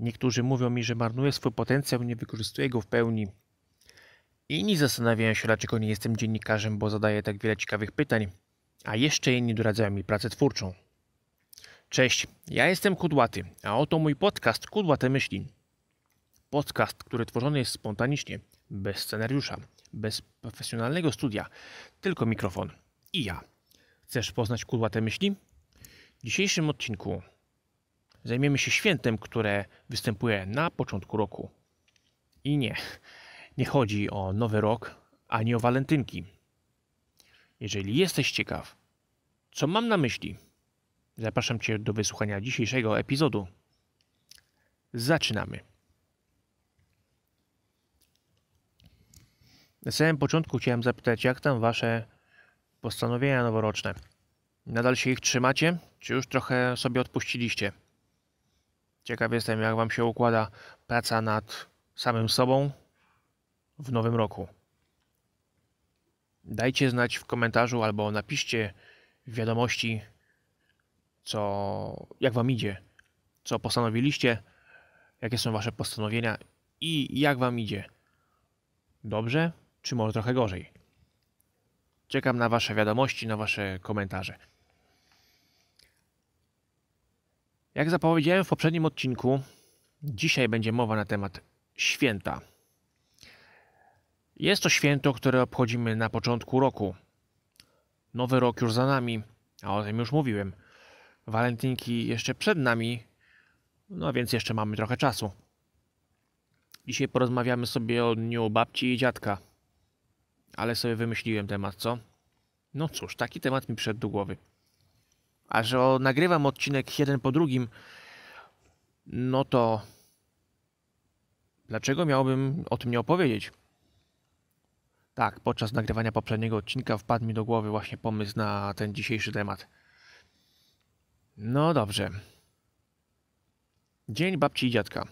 Niektórzy mówią mi, że marnuję swój potencjał, nie wykorzystuję go w pełni. Inni zastanawiają się, dlaczego nie jestem dziennikarzem, bo zadaję tak wiele ciekawych pytań, a jeszcze inni doradzają mi pracę twórczą. Cześć, ja jestem Kudłaty, a oto mój podcast Kudłate Myśli. Podcast, który tworzony jest spontanicznie, bez scenariusza, bez profesjonalnego studia, tylko mikrofon i ja. Chcesz poznać Kudłate Myśli? W dzisiejszym odcinku Zajmiemy się świętem, które występuje na początku roku. I nie, nie chodzi o nowy rok ani o walentynki. Jeżeli jesteś ciekaw, co mam na myśli, zapraszam Cię do wysłuchania dzisiejszego epizodu. Zaczynamy. Na samym początku chciałem zapytać, jak tam Wasze postanowienia noworoczne? Nadal się ich trzymacie, czy już trochę sobie odpuściliście? Ciekaw jestem, jak Wam się układa praca nad samym sobą w nowym roku. Dajcie znać w komentarzu albo napiszcie w wiadomości, co, jak Wam idzie, co postanowiliście, jakie są Wasze postanowienia i jak Wam idzie. Dobrze, czy może trochę gorzej? Czekam na Wasze wiadomości, na Wasze komentarze. Jak zapowiedziałem w poprzednim odcinku, dzisiaj będzie mowa na temat święta. Jest to święto, które obchodzimy na początku roku. Nowy rok już za nami, a o tym już mówiłem. Walentynki jeszcze przed nami, no więc jeszcze mamy trochę czasu. Dzisiaj porozmawiamy sobie o dniu babci i dziadka. Ale sobie wymyśliłem temat, co? No cóż, taki temat mi przyszedł do głowy. A że o, nagrywam odcinek jeden po drugim, no to dlaczego miałbym o tym nie opowiedzieć? Tak, podczas nagrywania poprzedniego odcinka wpadł mi do głowy właśnie pomysł na ten dzisiejszy temat. No dobrze. Dzień babci i dziadka.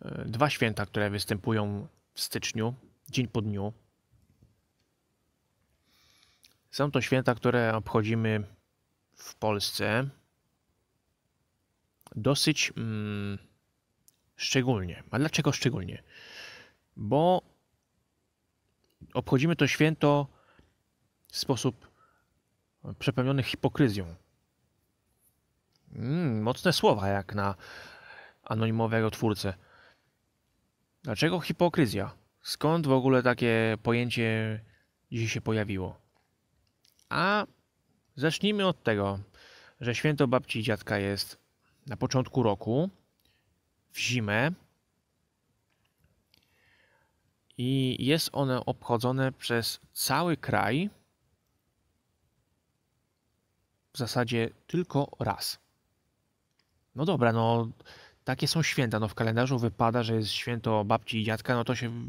E, dwa święta, które występują w styczniu, dzień po dniu. Są to święta, które obchodzimy w Polsce dosyć mm, szczególnie. A dlaczego szczególnie? Bo obchodzimy to święto w sposób przepełniony hipokryzją. Mm, mocne słowa jak na anonimowego twórcę. Dlaczego hipokryzja? Skąd w ogóle takie pojęcie dziś się pojawiło? A zacznijmy od tego, że święto babci i dziadka jest na początku roku, w zimę, i jest one obchodzone przez cały kraj w zasadzie tylko raz. No dobra, no takie są święta. No w kalendarzu wypada, że jest święto babci i dziadka, no to się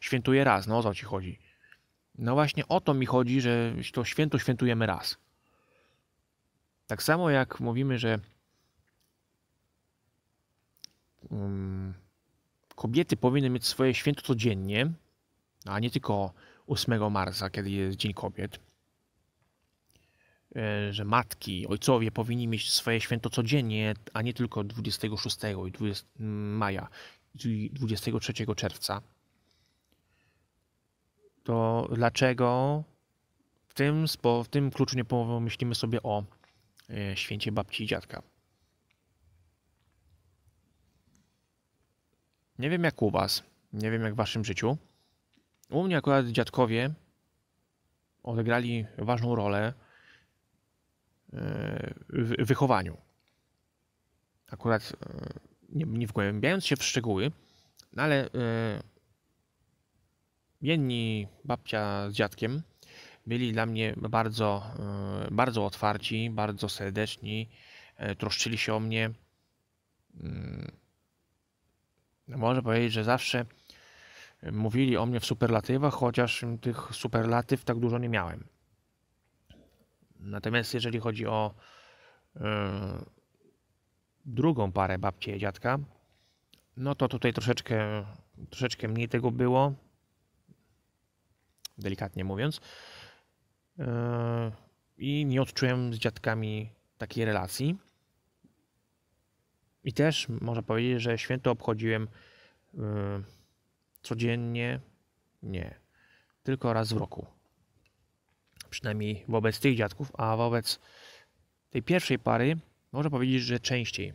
świętuje raz. No o co ci chodzi? No właśnie o to mi chodzi, że to święto świętujemy raz. Tak samo jak mówimy, że mm, kobiety powinny mieć swoje święto codziennie, a nie tylko 8 marca, kiedy jest Dzień Kobiet, e, że matki, ojcowie powinni mieć swoje święto codziennie, a nie tylko 26 i 20 maja i 23 czerwca to dlaczego w tym, w tym kluczu nie pomyślimy sobie o e, święcie babci i dziadka? Nie wiem jak u was, nie wiem jak w waszym życiu. U mnie akurat dziadkowie odegrali ważną rolę e, w wychowaniu. Akurat e, nie, wgłębiając się w szczegóły, no ale Jenni babcia z dziadkiem byli dla mnie bardzo, e, bardzo otwarci, bardzo serdeczni, e, troszczyli się o mnie. Mm, można powiedzieć, że zawsze mówili o mnie w superlatywach, chociaż tych superlatyw tak dużo nie miałem. Natomiast jeżeli chodzi o e, drugą parę babci i dziadka, no to tutaj troszeczkę, troszeczkę mniej tego było delikatnie mówiąc. E, I nie odczułem z dziadkami takiej relacji. I też można powiedzieć, że święto obchodziłem e, codziennie, nie, tylko raz w roku. Przynajmniej wobec tych dziadków, a wobec tej pierwszej pary można powiedzieć, że częściej.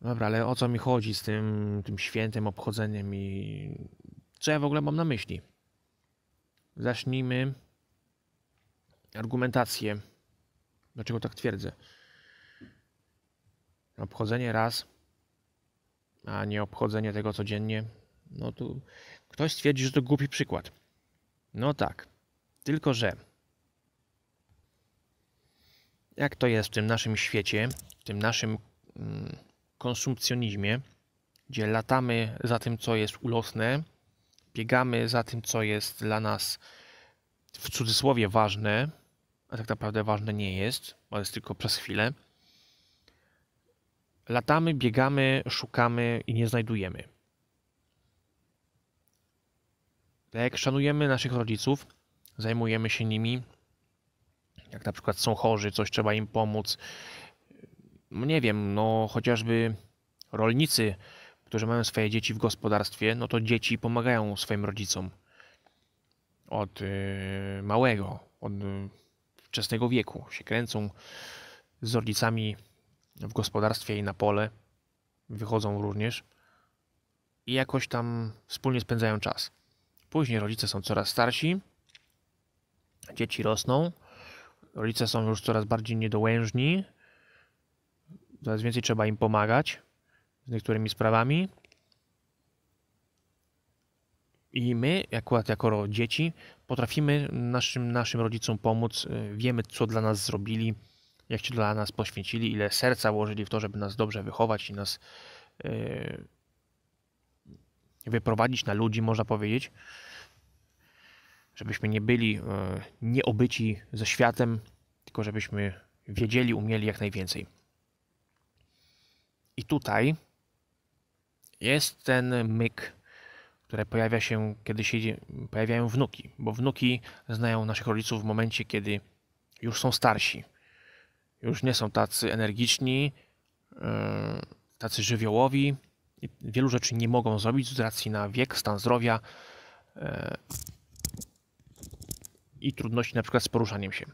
Dobra, ale o co mi chodzi z tym, tym świętem, obchodzeniem i co ja w ogóle mam na myśli? Zacznijmy argumentację. Dlaczego tak twierdzę? Obchodzenie raz, a nie obchodzenie tego codziennie. No tu ktoś stwierdzi, że to głupi przykład. No tak, tylko że jak to jest w tym naszym świecie, w tym naszym mm, konsumpcjonizmie, gdzie latamy za tym, co jest ulosne? biegamy za tym, co jest dla nas w cudzysłowie ważne, a tak naprawdę ważne nie jest, bo jest tylko przez chwilę. Latamy, biegamy, szukamy i nie znajdujemy. Tak jak szanujemy naszych rodziców, zajmujemy się nimi, jak na przykład są chorzy, coś trzeba im pomóc. Nie wiem, no chociażby rolnicy którzy mają swoje dzieci w gospodarstwie, no to dzieci pomagają swoim rodzicom od y, małego, od y, wczesnego wieku. Się kręcą z rodzicami w gospodarstwie i na pole, wychodzą również i jakoś tam wspólnie spędzają czas. Później rodzice są coraz starsi, dzieci rosną, rodzice są już coraz bardziej niedołężni, coraz więcej trzeba im pomagać z niektórymi sprawami. I my, akurat jako dzieci, potrafimy naszym, naszym rodzicom pomóc. Y, wiemy, co dla nas zrobili, jak się dla nas poświęcili, ile serca włożyli w to, żeby nas dobrze wychować i nas yy, wyprowadzić na ludzi, można powiedzieć. Żebyśmy nie byli yy, nieobyci ze światem, tylko żebyśmy wiedzieli, umieli jak najwięcej. I tutaj jest ten myk, które pojawia się, kiedy się pojawiają wnuki, bo wnuki znają naszych rodziców w momencie, kiedy już są starsi. Już nie są tacy energiczni, e, tacy żywiołowi. Wielu rzeczy nie mogą zrobić z racji na wiek, stan zdrowia e, i trudności na przykład z poruszaniem się.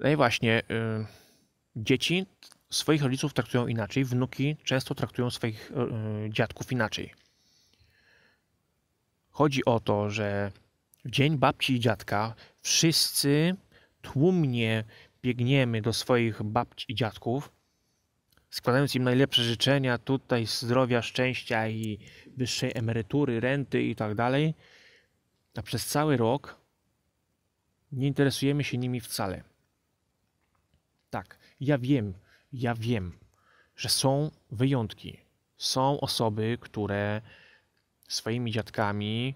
No i właśnie e, dzieci swoich rodziców traktują inaczej, wnuki często traktują swoich e, e, dziadków inaczej. Chodzi o to, że w dzień babci i dziadka wszyscy tłumnie biegniemy do swoich babci i dziadków, składając im najlepsze życzenia tutaj zdrowia, szczęścia i wyższej emerytury, renty i tak dalej. A przez cały rok nie interesujemy się nimi wcale. Tak, ja wiem, ja wiem, że są wyjątki. Są osoby, które swoimi dziadkami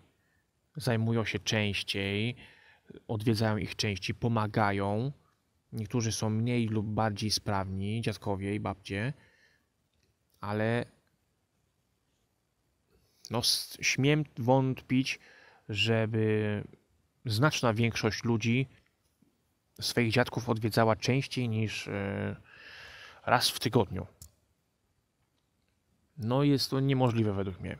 zajmują się częściej, odwiedzają ich częściej, pomagają. Niektórzy są mniej lub bardziej sprawni, dziadkowie i babcie, ale no, śmiem wątpić, żeby znaczna większość ludzi swoich dziadków odwiedzała częściej niż. Yy, raz w tygodniu. No jest to niemożliwe według mnie.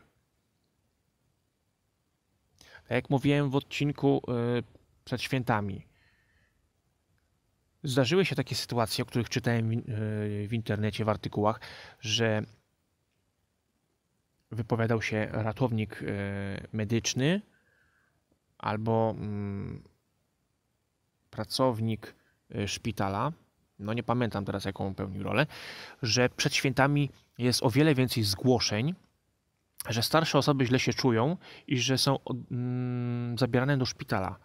Tak jak mówiłem w odcinku e, przed świętami, zdarzyły się takie sytuacje, o których czytałem w e, internecie, w artykułach, że wypowiadał się ratownik e, medyczny albo mm, pracownik szpitala no nie pamiętam teraz jaką pełnił rolę, że przed świętami jest o wiele więcej zgłoszeń, że starsze osoby źle się czują i że są mm, zabierane do szpitala.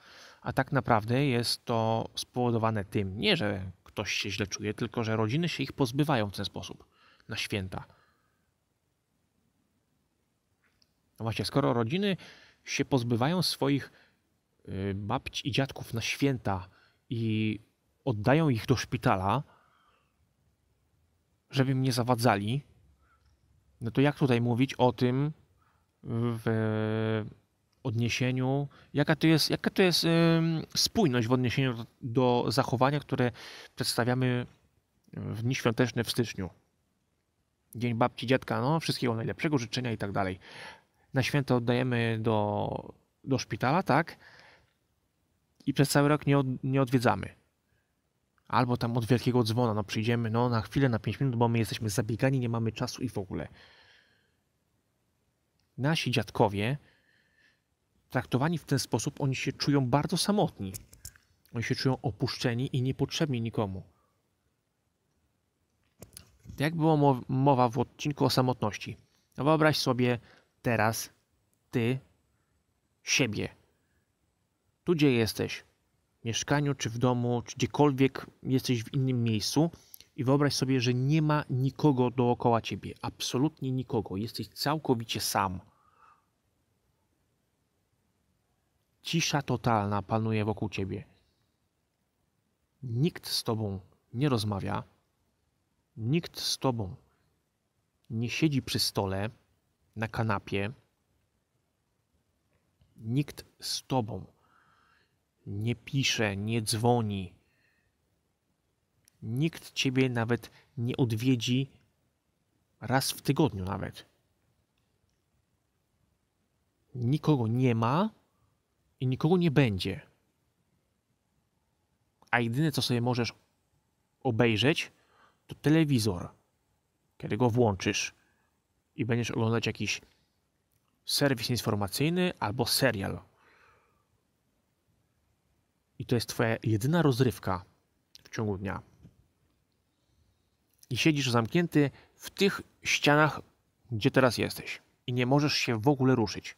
A tak naprawdę jest to spowodowane tym, nie że ktoś się źle czuje, tylko że rodziny się ich pozbywają w ten sposób na święta. No właśnie, skoro rodziny się pozbywają swoich y, babci i dziadków na święta i oddają ich do szpitala, żeby mnie zawadzali, no to jak tutaj mówić o tym w odniesieniu, jaka to jest, jaka to jest spójność w odniesieniu do, zachowania, które przedstawiamy w dni świąteczne w styczniu. Dzień babci, dziadka, no wszystkiego najlepszego, życzenia i tak dalej. Na święto oddajemy do, do szpitala, tak? I przez cały rok nie, od, nie odwiedzamy. Albo tam od wielkiego dzwona, no przyjdziemy, no na chwilę, na 5 minut, bo my jesteśmy zabiegani, nie mamy czasu i w ogóle. Nasi dziadkowie, traktowani w ten sposób, oni się czują bardzo samotni. Oni się czują opuszczeni i niepotrzebni nikomu. Jak była mowa w odcinku o samotności? No wyobraź sobie teraz ty siebie. Tu gdzie jesteś? mieszkaniu, czy w domu, czy gdziekolwiek jesteś w innym miejscu i wyobraź sobie, że nie ma nikogo dookoła ciebie, absolutnie nikogo, jesteś całkowicie sam. Cisza totalna panuje wokół ciebie. Nikt z tobą nie rozmawia, nikt z tobą nie siedzi przy stole, na kanapie. Nikt z tobą nie pisze, nie dzwoni. Nikt ciebie nawet nie odwiedzi raz w tygodniu nawet. Nikogo nie ma i nikogo nie będzie. A jedyne, co sobie możesz obejrzeć, to telewizor, kiedy go włączysz i będziesz oglądać jakiś serwis informacyjny albo serial i to jest twoja jedyna rozrywka w ciągu dnia. I siedzisz zamknięty w tych ścianach, gdzie teraz jesteś. I nie możesz się w ogóle ruszyć.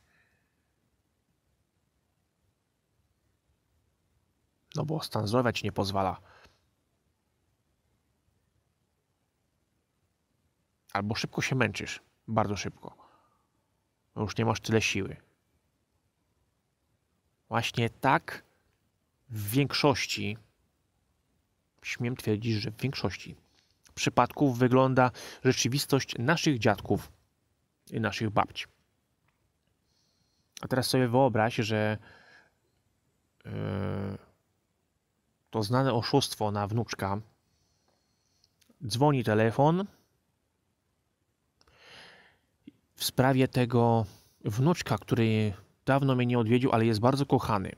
No bo stan zdrowia ci nie pozwala. Albo szybko się męczysz, bardzo szybko. Już nie masz tyle siły. Właśnie tak w większości, śmiem twierdzić, że w większości przypadków wygląda rzeczywistość naszych dziadków i naszych babci. A teraz sobie wyobraź, że e, to znane oszustwo na wnuczka dzwoni telefon w sprawie tego wnuczka, który dawno mnie nie odwiedził, ale jest bardzo kochany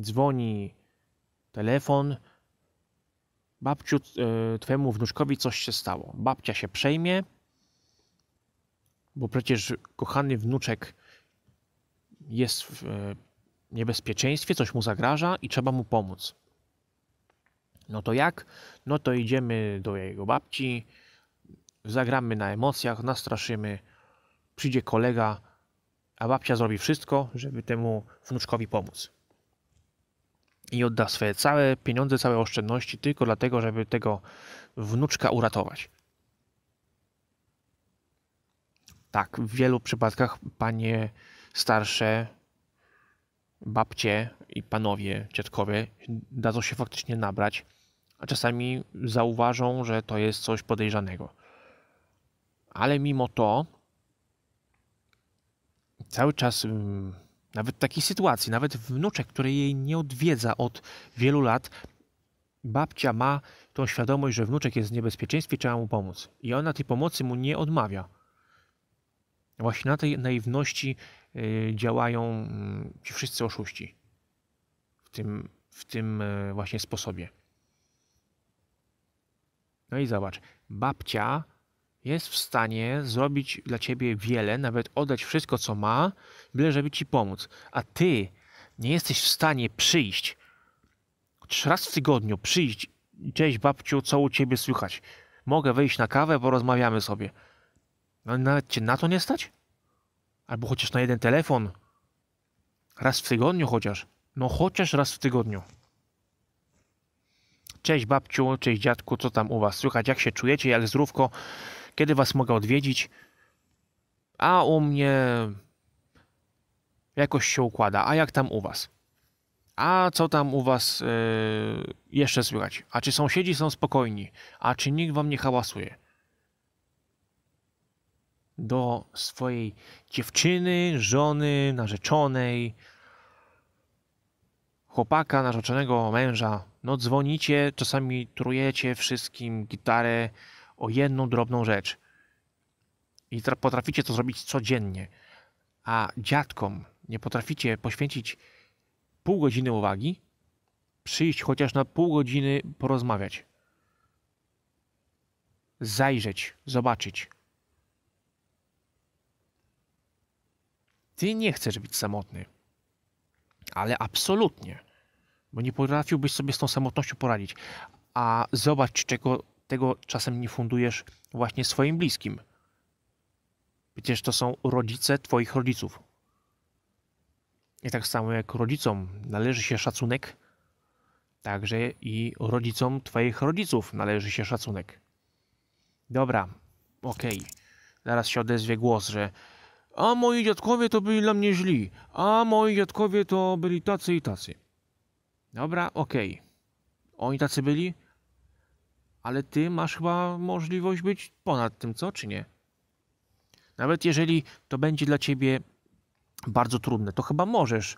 dzwoni telefon, babciu, e, twemu wnuczkowi coś się stało. Babcia się przejmie, bo przecież kochany wnuczek jest w e, niebezpieczeństwie, coś mu zagraża i trzeba mu pomóc. No to jak? No to idziemy do jego babci, zagramy na emocjach, nastraszymy, przyjdzie kolega, a babcia zrobi wszystko, żeby temu wnuczkowi pomóc i odda swoje całe pieniądze, całe oszczędności tylko dlatego, żeby tego wnuczka uratować. Tak, w wielu przypadkach panie starsze, babcie i panowie, dziadkowie dadzą się faktycznie nabrać, a czasami zauważą, że to jest coś podejrzanego. Ale mimo to cały czas mm, nawet takiej sytuacji, nawet wnuczek, który jej nie odwiedza od wielu lat, babcia ma tą świadomość, że wnuczek jest w niebezpieczeństwie, trzeba mu pomóc. I ona tej pomocy mu nie odmawia. Właśnie na tej naiwności y, działają mm, ci wszyscy oszuści w tym, w tym y, właśnie sposobie. No i zobacz, babcia jest w stanie zrobić dla ciebie wiele, nawet oddać wszystko, co ma, byle żeby ci pomóc. A ty nie jesteś w stanie przyjść trzy raz w tygodniu, przyjść, cześć babciu, co u ciebie słychać? Mogę wejść na kawę, porozmawiamy sobie. No nawet cię na to nie stać? Albo chociaż na jeden telefon. Raz w tygodniu chociaż. No chociaż raz w tygodniu. Cześć babciu, cześć dziadku, co tam u was słychać, jak się czujecie, jak zdrówko? Kiedy was mogę odwiedzić? A u mnie jakoś się układa. A jak tam u was? A co tam u was yy, jeszcze słychać? A czy sąsiedzi są spokojni? A czy nikt wam nie hałasuje? Do swojej dziewczyny, żony, narzeczonej, chłopaka, narzeczonego męża. No dzwonicie, czasami trujecie wszystkim gitarę, o jedną drobną rzecz. I potraficie to zrobić codziennie. A dziadkom nie potraficie poświęcić pół godziny uwagi, przyjść chociaż na pół godziny porozmawiać. Zajrzeć, zobaczyć. Ty nie chcesz być samotny, ale absolutnie, bo nie potrafiłbyś sobie z tą samotnością poradzić. A zobacz, czego tego czasem nie fundujesz właśnie swoim bliskim? Przecież to są rodzice Twoich rodziców. I tak samo jak rodzicom należy się szacunek, także i rodzicom Twoich rodziców należy się szacunek. Dobra, okej. Okay. Zaraz się odezwie głos, że a moi dziadkowie to byli dla mnie źli, a moi dziadkowie to byli tacy i tacy. Dobra, okej. Okay. Oni tacy byli? ale ty masz chyba możliwość być ponad tym, co czy nie? Nawet jeżeli to będzie dla ciebie bardzo trudne, to chyba możesz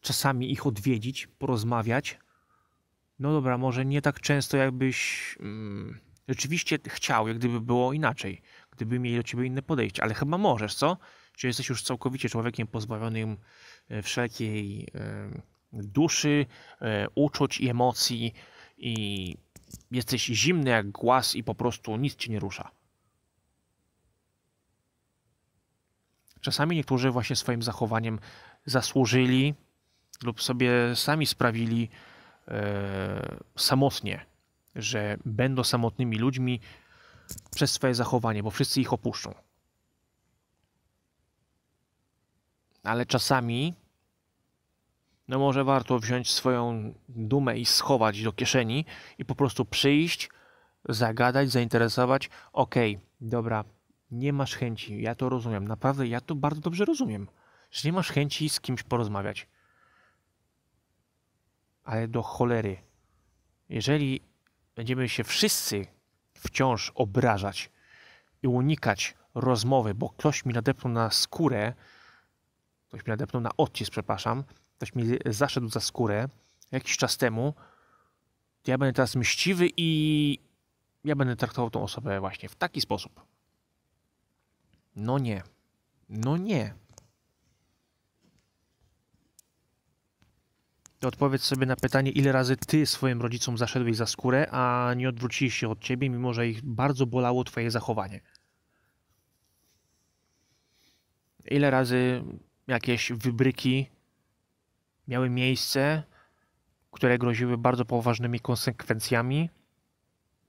czasami ich odwiedzić, porozmawiać. No dobra, może nie tak często, jakbyś mm, rzeczywiście chciał, jak gdyby było inaczej, gdyby mieli do ciebie inne podejście, ale chyba możesz, co? Czy jesteś już całkowicie człowiekiem pozbawionym e, wszelkiej y, duszy, y, uczuć i emocji i Jesteś zimny jak głaz i po prostu nic cię nie rusza. Czasami niektórzy właśnie swoim zachowaniem zasłużyli lub sobie sami sprawili e, samotnie, że będą samotnymi ludźmi przez swoje zachowanie, bo wszyscy ich opuszczą. Ale czasami no może warto wziąć swoją dumę i schować do kieszeni i po prostu przyjść, zagadać, zainteresować. Okej, okay, dobra, nie masz chęci, ja to rozumiem, naprawdę ja to bardzo dobrze rozumiem, że nie masz chęci z kimś porozmawiać. Ale do cholery, jeżeli będziemy się wszyscy wciąż obrażać i unikać rozmowy, bo ktoś mi nadepnął na skórę, ktoś mi nadepnął na odcisk, przepraszam, ktoś mi zaszedł za skórę jakiś czas temu, to ja będę teraz mściwy i ja będę traktował tą osobę właśnie w taki sposób. No nie. No nie. To odpowiedz sobie na pytanie, ile razy ty swoim rodzicom zaszedłeś za skórę, a nie odwrócili się od ciebie, mimo że ich bardzo bolało twoje zachowanie. Ile razy jakieś wybryki miały miejsce, które groziły bardzo poważnymi konsekwencjami,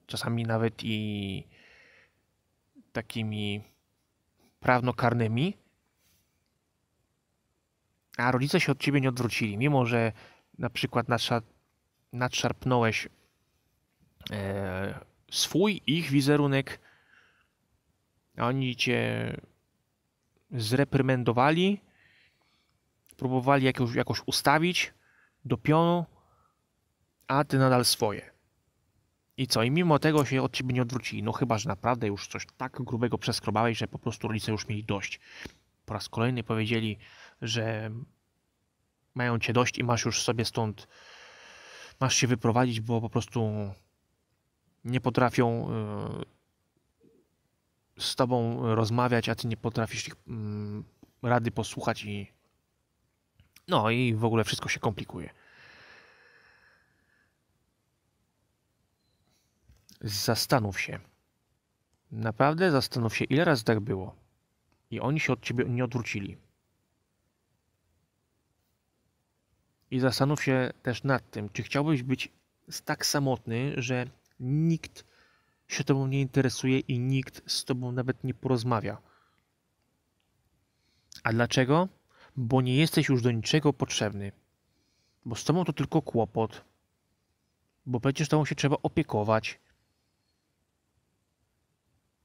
czasami nawet i takimi prawnokarnymi. A rodzice się od ciebie nie odwrócili, mimo że na przykład nadszarpnąłeś e, swój, ich wizerunek, a oni cię zreprymendowali, próbowali jakoś, jakoś ustawić do pionu, a ty nadal swoje. I co? I mimo tego się od ciebie nie odwrócili. No chyba, że naprawdę już coś tak grubego przeskrobałeś, że po prostu rodzice już mieli dość. Po raz kolejny powiedzieli, że mają cię dość i masz już sobie stąd, masz się wyprowadzić, bo po prostu nie potrafią y, z tobą rozmawiać, a ty nie potrafisz ich mm, rady posłuchać i no i w ogóle wszystko się komplikuje. Zastanów się. Naprawdę zastanów się, ile razy tak było. I oni się od ciebie nie odwrócili. I zastanów się też nad tym, czy chciałbyś być tak samotny, że nikt się tobą nie interesuje i nikt z tobą nawet nie porozmawia. A dlaczego? bo nie jesteś już do niczego potrzebny. Bo z tobą to tylko kłopot. Bo przecież tobą się trzeba opiekować.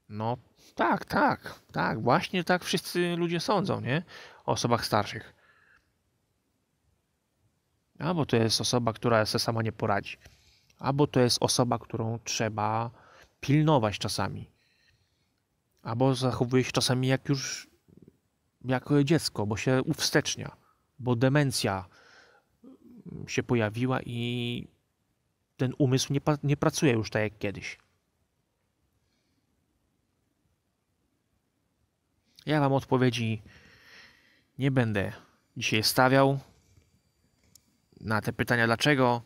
No tak, tak, tak. Właśnie tak wszyscy ludzie sądzą, nie? O osobach starszych. Albo to jest osoba, która se sama nie poradzi. Albo to jest osoba, którą trzeba pilnować czasami. Albo zachowuje się czasami jak już jako dziecko, bo się uwstecznia, bo demencja mm, się pojawiła i ten umysł nie, nie pracuje już tak jak kiedyś. Ja Wam odpowiedzi nie będę dzisiaj stawiał na te pytania, dlaczego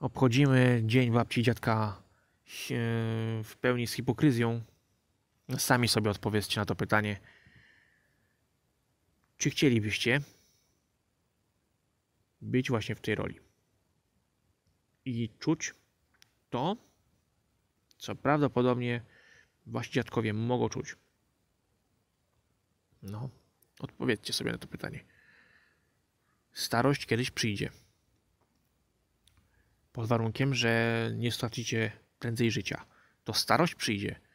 obchodzimy Dzień Babci Dziadka e, w pełni z hipokryzją. Sami sobie odpowiedzcie na to pytanie. Czy chcielibyście być właśnie w tej roli? I czuć to, co prawdopodobnie wasi dziadkowie mogą czuć. No, odpowiedzcie sobie na to pytanie. Starość kiedyś przyjdzie. Pod warunkiem, że nie stracicie prędzej życia. To starość przyjdzie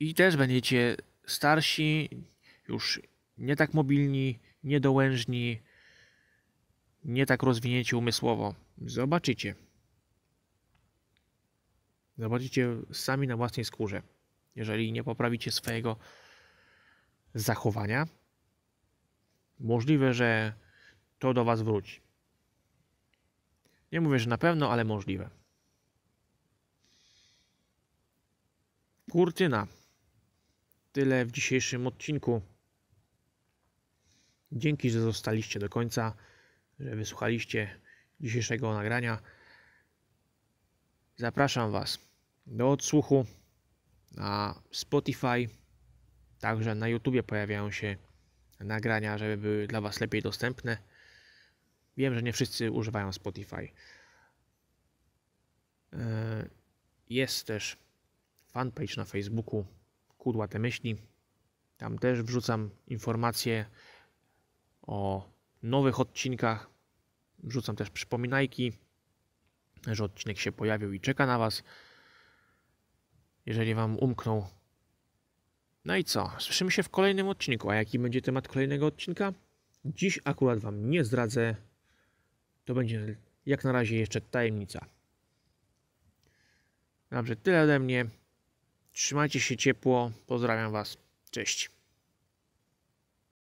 i też będziecie starsi, już nie tak mobilni, niedołężni, nie tak rozwinięci umysłowo. Zobaczycie. Zobaczycie sami na własnej skórze. Jeżeli nie poprawicie swojego zachowania, możliwe, że to do Was wróci. Nie mówię, że na pewno, ale możliwe. Kurtyna tyle w dzisiejszym odcinku. Dzięki, że zostaliście do końca, że wysłuchaliście dzisiejszego nagrania. Zapraszam Was do odsłuchu na Spotify. Także na YouTube pojawiają się nagrania, żeby były dla Was lepiej dostępne. Wiem, że nie wszyscy używają Spotify. E, jest też fanpage na Facebooku Kudłate Myśli. Tam też wrzucam informacje o nowych odcinkach. Wrzucam też przypominajki, że odcinek się pojawił i czeka na Was. Jeżeli Wam umknął. No i co? Słyszymy się w kolejnym odcinku. A jaki będzie temat kolejnego odcinka? Dziś akurat Wam nie zdradzę. To będzie jak na razie jeszcze tajemnica. Dobrze, tyle ode mnie. Trzymajcie się ciepło. Pozdrawiam Was. Cześć.